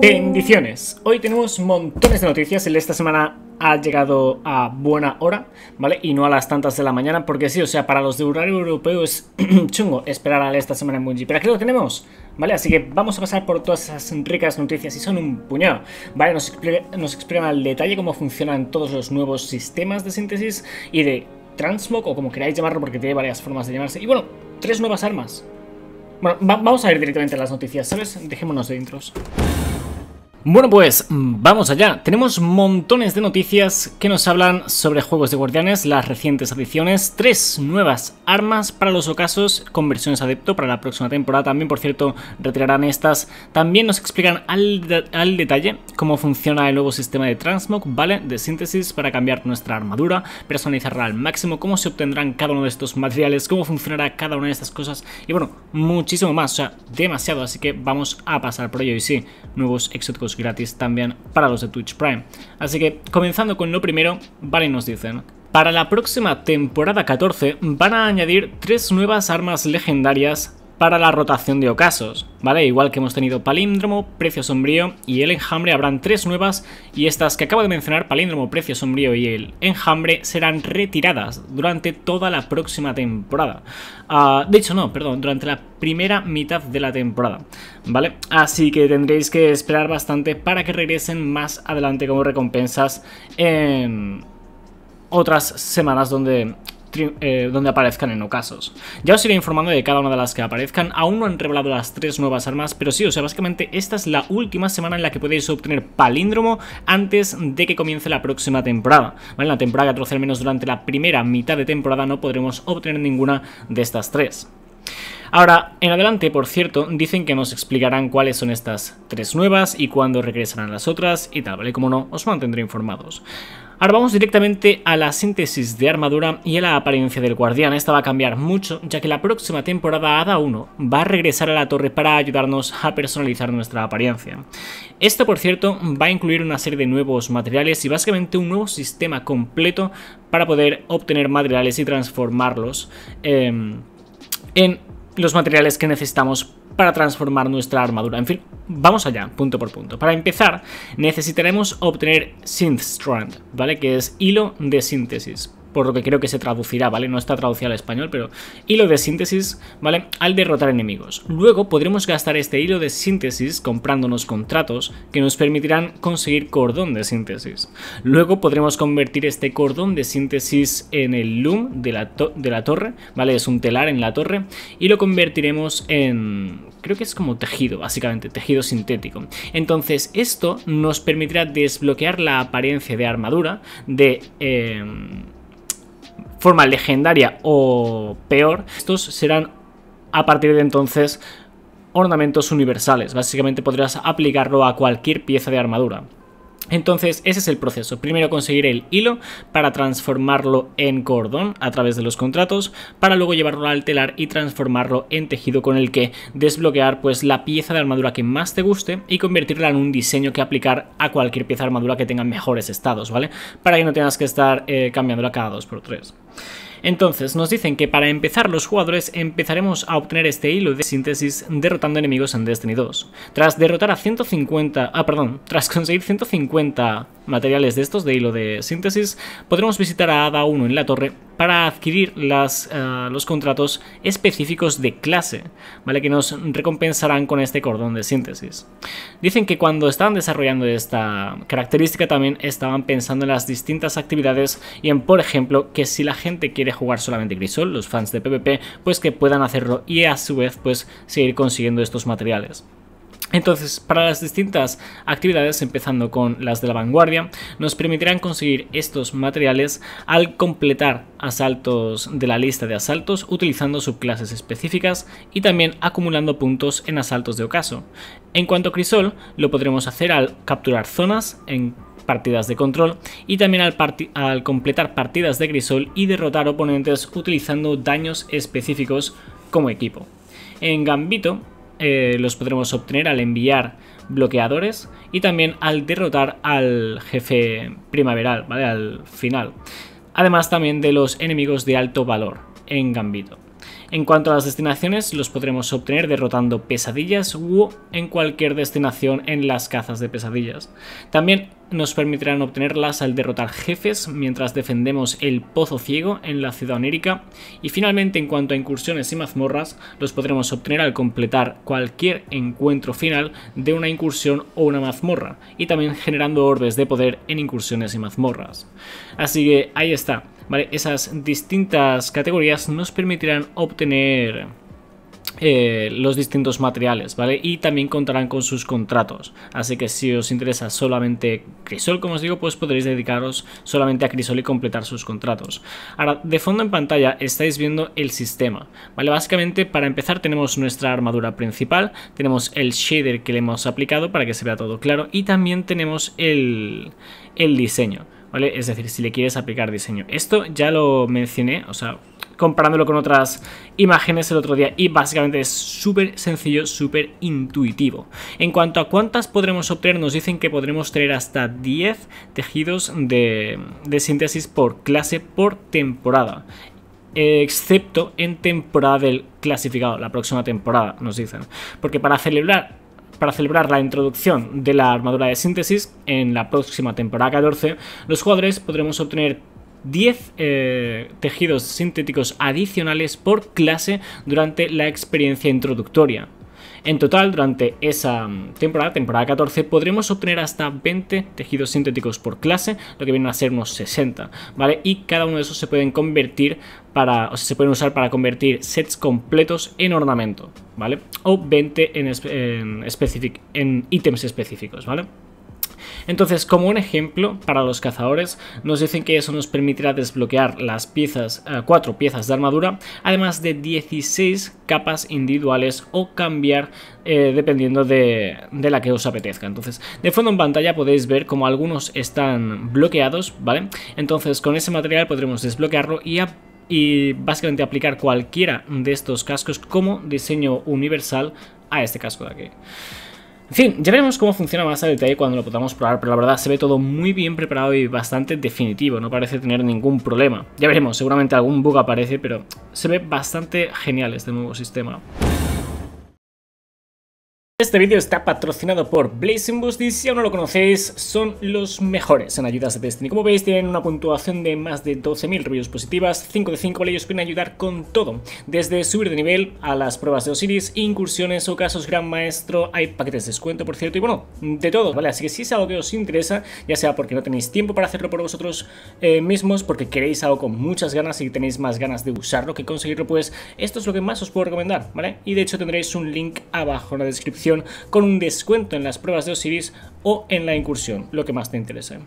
Bendiciones. Hoy tenemos montones de noticias. el Esta semana ha llegado a buena hora, ¿vale? Y no a las tantas de la mañana, porque sí, o sea, para los de horario europeo es chungo esperar a esta semana en Bungie. Pero aquí lo tenemos, ¿vale? Así que vamos a pasar por todas esas ricas noticias y son un puñado, ¿vale? Nos, explica, explican al detalle cómo funcionan todos los nuevos sistemas de síntesis y de transmog, o como queráis llamarlo, porque tiene varias formas de llamarse. Y bueno, tres nuevas armas. Bueno, vamos a ir directamente a las noticias, ¿sabes? Dejémonos de intros. Bueno pues, mm, vamos allá. Tenemos montones de noticias que nos hablan sobre juegos de guardianes, las recientes adiciones, tres nuevas armas para los ocasos con versiones adepto para la próxima temporada. También, por cierto, retirarán estas. También nos explican al, detalle cómo funciona el nuevo sistema de transmog, ¿vale? De síntesis para cambiar nuestra armadura, personalizarla al máximo, cómo se obtendrán cada uno de estos materiales, cómo funcionará cada una de estas cosas y bueno, muchísimo más, o sea, demasiado, así que vamos a pasar por ello y sí, nuevos exóticos gratis también para los de Twitch Prime. Así que comenzando con lo primero, vale, nos dicen. Para la próxima temporada 14 van a añadir tres nuevas armas legendarias para la rotación de ocasos, ¿vale? Igual que hemos tenido Palíndromo, Precio Sombrío y el Enjambre, habrán tres nuevas y estas que acabo de mencionar, Palíndromo, Precio Sombrío y el Enjambre, serán retiradas durante toda la próxima temporada. Ah, de hecho, no, perdón, durante la primera mitad de la temporada, ¿vale? Así que tendréis que esperar bastante para que regresen más adelante como recompensas en otras semanas donde eh, donde aparezcan en ocasos. Ya os iré informando de cada una de las que aparezcan, aún no han revelado las tres nuevas armas, pero sí, o sea, básicamente esta es la última semana en la que podéis obtener palíndromo antes de que comience la próxima temporada. ¿Vale? En la temporada 14, al menos durante la primera mitad de temporada, no podremos obtener ninguna de estas tres. Ahora, en adelante, por cierto, dicen que nos explicarán cuáles son estas tres nuevas y cuándo regresarán las otras y tal, ¿vale? Como no, os mantendré informados. Ahora vamos directamente a la síntesis de armadura y a la apariencia del guardián. Esta va a cambiar mucho, ya que la próxima temporada Ada 1 va a regresar a la torre para ayudarnos a personalizar nuestra apariencia. Esto, por cierto, va a incluir una serie de nuevos materiales y básicamente un nuevo sistema completo para poder obtener materiales y transformarlos em, en los materiales que necesitamos para transformar nuestra armadura. En fin, vamos allá, punto por punto. Para empezar, necesitaremos obtener Synth Strand, ¿vale? Que es hilo de síntesis por lo que creo que se traducirá, ¿vale? No está traducido al español, pero hilo de síntesis, ¿vale? Al derrotar enemigos. Luego podremos gastar este hilo de síntesis comprándonos contratos que nos permitirán conseguir cordón de síntesis. Luego podremos convertir este cordón de síntesis en el loom de la, de la torre, ¿vale? Es un telar en la torre y lo convertiremos en... Creo que es como tejido, básicamente, tejido sintético. Entonces esto nos permitirá desbloquear la apariencia de armadura de... Em, forma legendaria o peor, estos serán a partir de entonces ornamentos universales. Básicamente podrás aplicarlo a cualquier pieza de armadura. Entonces ese es el proceso. Primero conseguir el hilo para transformarlo en cordón a través de los contratos, para luego llevarlo al telar y transformarlo en tejido con el que desbloquear pues la pieza de armadura que más te guste y convertirla en un diseño que aplicar a cualquier pieza de armadura que tenga mejores estados, ¿vale? Para que no tengas que estar eh, cambiándola cada dos por tres. Entonces, nos dicen que para empezar los jugadores empezaremos a obtener este hilo de síntesis derrotando enemigos en Destiny 2. Tras derrotar a 150... Ah, perdón. Tras conseguir 150 materiales de estos de hilo de síntesis, podremos visitar a Ada 1 en la torre para adquirir eh, los contratos específicos de clase, ¿vale? Que nos recompensarán con este cordón de síntesis. Dicen que cuando estaban desarrollando esta característica también estaban pensando en las distintas actividades y en, por ejemplo, que si la gente quiere jugar solamente Crisol, los fans de PvP, pues que puedan hacerlo y a su vez pues seguir consiguiendo estos materiales. Entonces, para las distintas actividades, empezando con las de la vanguardia, nos permitirán conseguir estos materiales al completar asaltos de la lista de asaltos utilizando subclases específicas y también acumulando puntos en asaltos de ocaso. En cuanto a Crisol, lo podremos hacer al capturar zonas en partidas de control y también al, completar partidas de grisol y derrotar oponentes utilizando daños específicos como equipo. En Gambito eh, los podremos obtener al enviar bloqueadores y también al derrotar al jefe primaveral, ¿vale? Al final. Además también de los enemigos de alto valor en Gambito. En cuanto a las destinaciones, los podremos obtener derrotando pesadillas u en cualquier destinación en las cazas de pesadillas. También nos permitirán obtenerlas al derrotar jefes mientras defendemos el Pozo Ciego en la Ciudad onérica. y finalmente en cuanto a incursiones y mazmorras los podremos obtener al completar cualquier encuentro final de una incursión o una mazmorra y también generando orbes de poder en incursiones y mazmorras. Así que ahí está. Esas distintas categorías nos permitirán obtener eh, los distintos materiales, ¿vale? Y también contarán con sus contratos. Así que si os interesa solamente Crisol, como os digo, pues podréis dedicaros solamente a Crisol y completar sus contratos. Ahora, de fondo en pantalla estáis viendo el sistema, ¿vale? Básicamente, para empezar, tenemos nuestra armadura principal, tenemos el shader que le hemos aplicado para que se vea todo claro y también tenemos el diseño. Es decir, si le quieres aplicar diseño. Esto ya lo mencioné, o sea, comparándolo con otras imágenes el otro día y básicamente es súper sencillo, súper intuitivo. En cuanto a cuántas podremos obtener, nos dicen que podremos tener hasta 10 tejidos de, de síntesis por clase por temporada excepto en temporada del clasificado, la próxima temporada, nos dicen. Porque para celebrar para celebrar la introducción de la armadura de síntesis en la próxima temporada 14, los jugadores podremos obtener 10 eh, tejidos sintéticos adicionales por clase durante la experiencia introductoria. En total, durante esa mm, temporada, temporada 14, podremos obtener hasta 20 tejidos sintéticos por clase, lo que vienen a ser unos 60, ¿vale? Y cada uno de esos se pueden convertir para, o sea, se pueden usar para convertir sets completos en ornamento, ¿vale? O 20 en, en ítems específicos, ¿vale? Entonces, como un ejemplo, para los cazadores, nos dicen que eso nos permitirá desbloquear las piezas, eh, cuatro piezas de armadura, además de 16 capas individuales o cambiar eh, dependiendo de, la que os apetezca. Entonces, de fondo en pantalla podéis ver como algunos están bloqueados, ¿vale? Entonces, con ese material podremos desbloquearlo y y básicamente aplicar cualquiera de estos cascos como diseño universal a este casco de aquí. En fin, ya veremos cómo funciona más a detalle cuando lo podamos probar, pero la verdad se ve todo muy bien preparado y bastante definitivo, no parece tener ningún problema. Ya veremos, seguramente algún bug aparece, pero se ve bastante genial este nuevo sistema. Este vídeo está patrocinado por Blazing Boost y si aún no lo conocéis, son los mejores en ayudas de Destiny. Como veis, tienen una puntuación de más de 12.000 reviews positivas, 5 de 5, leyes pueden ayudar con todo, desde subir de nivel a las pruebas de Osiris, incursiones o casos Gran Maestro, hay paquetes de descuento, por cierto, y bueno, de todo, ¿vale? Así que si es algo que os interesa, ya sea porque no tenéis tiempo para hacerlo por vosotros eh, mismos, porque queréis algo con muchas ganas y tenéis más ganas de usarlo que conseguirlo, pues esto es lo que más os puedo recomendar, ¿vale? Y de hecho tendréis un link abajo en la descripción con un descuento en las pruebas de Osiris o en la incursión, lo que más te interese.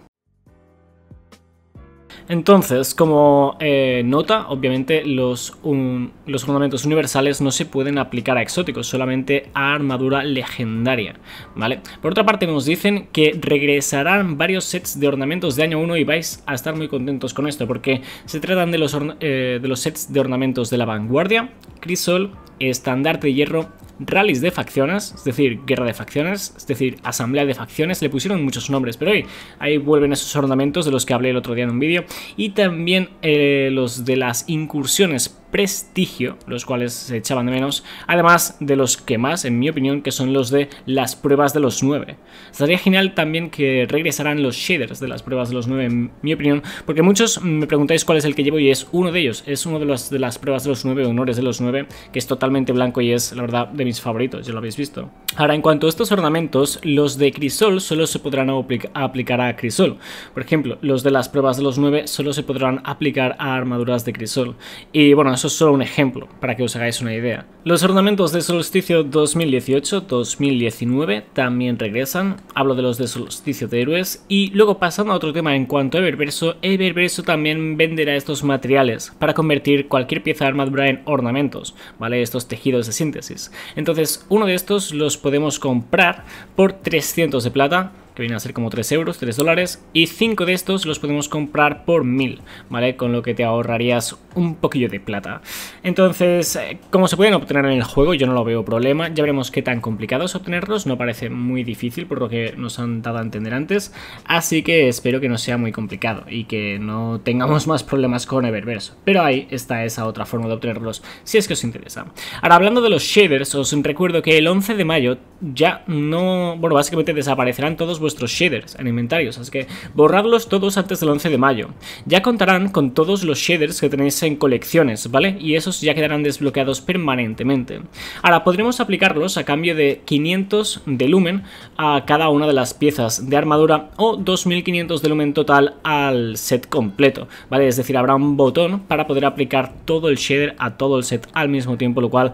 Entonces, como eh, nota, obviamente los, ornamentos universales no se pueden aplicar a exóticos, solamente a armadura legendaria, ¿vale? Por otra parte, nos dicen que regresarán varios sets de ornamentos de año 1 y vais a estar muy contentos con esto, porque se tratan de eh, de los sets de ornamentos de la vanguardia, crisol, estandarte de hierro rallies de facciones, es decir, guerra de facciones, es decir, asamblea de facciones, le pusieron muchos nombres, pero ahí vuelven esos ornamentos de los que hablé el otro día en un vídeo, y también eh, los de las incursiones prestigio, los cuales se echaban de menos, además de los que más, en mi opinión, que son los de las pruebas de los 9. Estaría genial también que regresaran los shaders de las pruebas de los 9, en mi opinión, porque muchos me preguntáis cuál es el que llevo y es uno de ellos, es uno de, los, de las pruebas de los 9, honores de los 9, que es totalmente blanco y es, la verdad, de mis favoritos, ya lo habéis visto. Ahora, en cuanto a estos ornamentos, los de crisol solo se podrán aplicar a crisol. Por ejemplo, los de las pruebas de los 9 solo se podrán aplicar a armaduras de crisol. Y bueno, eso es solo un ejemplo, para que os hagáis una idea. Los ornamentos de Solsticio 2018-2019 también regresan, hablo de los de Solsticio de Héroes, y luego pasando a otro tema en cuanto a Eververso, Eververso también venderá estos materiales para convertir cualquier pieza de armadura en ornamentos, ¿vale? Estos tejidos de síntesis. Entonces, uno de estos los podemos comprar por 300 de plata, que vienen a ser como 3 euros, 3 dólares, y 5 de estos los podemos comprar por 1000, ¿vale? Con lo que te ahorrarías un poquillo de plata. Entonces, eh, como se pueden obtener en el juego, yo no lo veo problema, ya veremos qué tan complicado es obtenerlos, no parece muy difícil por lo que nos han dado a entender antes, así que espero que no sea muy complicado y que no tengamos más problemas con Eververse, pero ahí está esa otra forma de obtenerlos, si es que os interesa. Ahora, hablando de los shaders, os recuerdo que el 11 de mayo ya no, bueno, básicamente desaparecerán todos vuestros vuestros shaders inventarios así que borrarlos todos antes del 11 de mayo. Ya contarán con todos los shaders que tenéis en colecciones, ¿vale? Y esos ya quedarán desbloqueados permanentemente. Ahora, podremos aplicarlos a cambio de 500 de lumen a cada una de las piezas de armadura o 2500 de lumen total al set completo, ¿vale? Es decir, habrá un botón para poder aplicar todo el shader a todo el set al mismo tiempo, lo cual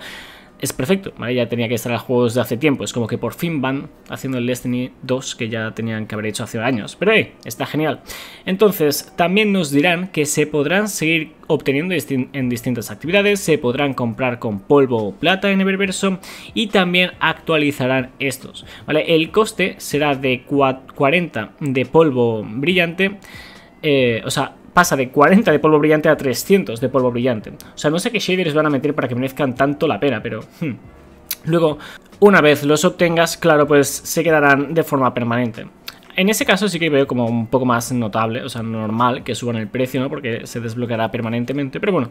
es perfecto, ¿vale? Ya tenía que estar al juegos de hace tiempo. Es como que por fin van haciendo el Destiny 2 que ya tenían que haber hecho hace años. Pero hey, está genial. Entonces, también nos dirán que se podrán seguir obteniendo en distintas actividades, se podrán comprar con polvo o plata en Eververso y también actualizarán estos, ¿vale? El coste será de 40 de polvo brillante, eh, o sea, pasa de 40 de polvo brillante a 300 de polvo brillante. O sea, no sé qué shaders van a meter para que merezcan tanto la pena, pero... Hmm. Luego, una vez los obtengas, claro, pues se quedarán de forma permanente. En ese caso sí que veo como un poco más notable, o sea, normal que suban el precio, ¿no? Porque se desbloqueará permanentemente, pero bueno,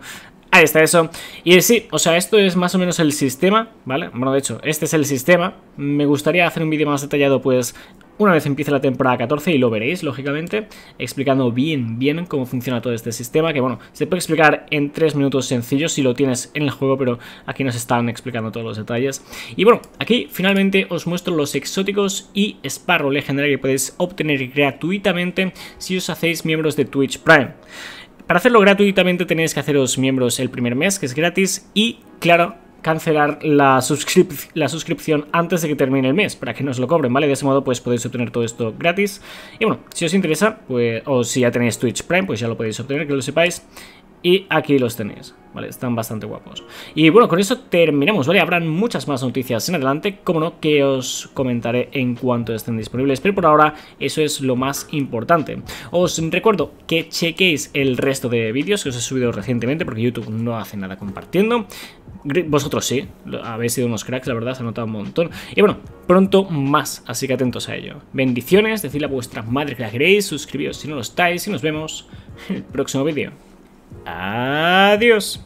ahí está eso. Y sí, o sea, esto es más o menos el sistema, ¿vale? Bueno, de hecho, este es el sistema. Me gustaría hacer un vídeo más detallado, pues, una vez empiece la temporada 14 y lo veréis, lógicamente, explicando bien, bien cómo funciona todo este sistema, que bueno, se puede explicar en 3 minutos sencillos si lo tienes en el juego, pero aquí nos están explicando todos los detalles. Y bueno, aquí finalmente os muestro los exóticos y esparro legendario que podéis obtener gratuitamente si os hacéis miembros de Twitch Prime. Para hacerlo gratuitamente tenéis que haceros miembros el primer mes, que es gratis, y claro, cancelar la, suscripción antes de que termine el mes, para que nos lo cobren, ¿vale? De ese modo pues podéis obtener todo esto gratis. Y bueno, si os interesa, pues, o si ya tenéis Twitch Prime, pues ya lo podéis obtener, que lo sepáis. Y aquí los tenéis. ¿vale? Están bastante guapos. Y bueno, con eso terminamos, ¿vale? Habrán muchas más noticias en adelante, como no, que os comentaré en cuanto estén disponibles, pero por ahora eso es lo más importante. Os recuerdo que chequéis el resto de vídeos que os he subido recientemente, porque YouTube no hace nada compartiendo. Vosotros sí, habéis sido unos cracks, la verdad, se ha notado un montón. Y bueno, pronto más, así que atentos a ello. Bendiciones, decidle a vuestra madre que la queréis, suscribíos si no lo estáis y nos vemos en el próximo vídeo. Adiós.